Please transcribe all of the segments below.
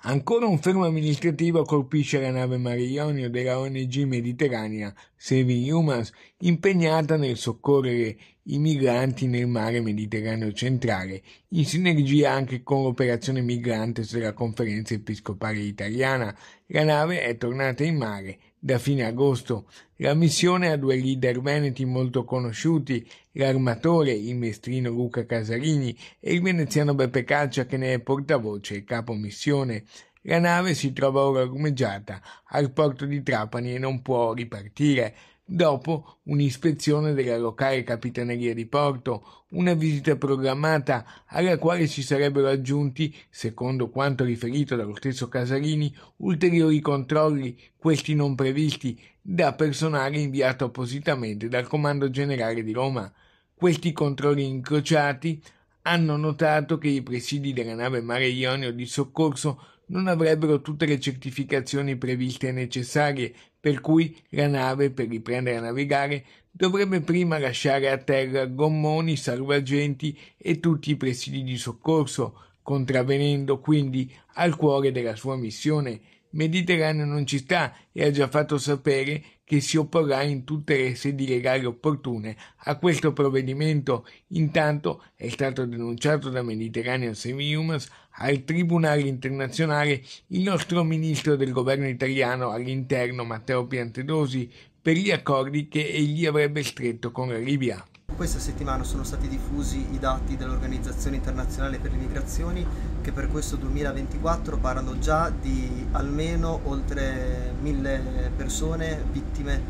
Ancora un fermo amministrativo colpisce la nave Marionio della ONG mediterranea Saving Humans impegnata nel soccorrere i migranti nel mare Mediterraneo centrale, in sinergia anche con l'operazione Migrantes della Conferenza Episcopale Italiana. La nave è tornata in mare da fine agosto. La missione ha due leader veneti molto conosciuti, l'armatore, il mestrino Luca Casarini, e il veneziano Beppe Caccia che ne è portavoce e capo missione. La nave si trova ora ormeggiata al porto di Trapani e non può ripartire dopo un'ispezione della locale capitaneria di porto, una visita programmata alla quale si sarebbero aggiunti, secondo quanto riferito dallo stesso Casarini, ulteriori controlli, questi non previsti, da personale inviato appositamente dal Comando Generale di Roma. Questi controlli incrociati hanno notato che i presidi della nave Mare Ionio di soccorso non avrebbero tutte le certificazioni previste e necessarie, per cui la nave, per riprendere a navigare, dovrebbe prima lasciare a terra gommoni, salvagenti e tutti i presidi di soccorso, contravvenendo quindi al cuore della sua missione, Mediterraneo non ci sta e ha già fatto sapere che si opporrà in tutte le sedi legali opportune a questo provvedimento. Intanto è stato denunciato da Mediterraneo Semi Humans al Tribunale internazionale il nostro ministro del governo italiano all'interno Matteo Piantedosi per gli accordi che egli avrebbe stretto con la Libia. Questa settimana sono stati diffusi i dati dell'Organizzazione internazionale per le migrazioni che per questo 2024 parlano già di almeno oltre mille persone vittime,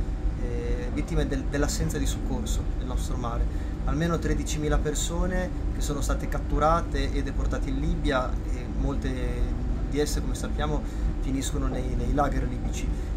eh, vittime del, dell'assenza di soccorso nel nostro mare. Almeno 13.000 persone che sono state catturate e deportate in Libia e molte di esse, come sappiamo, finiscono nei, nei lager libici.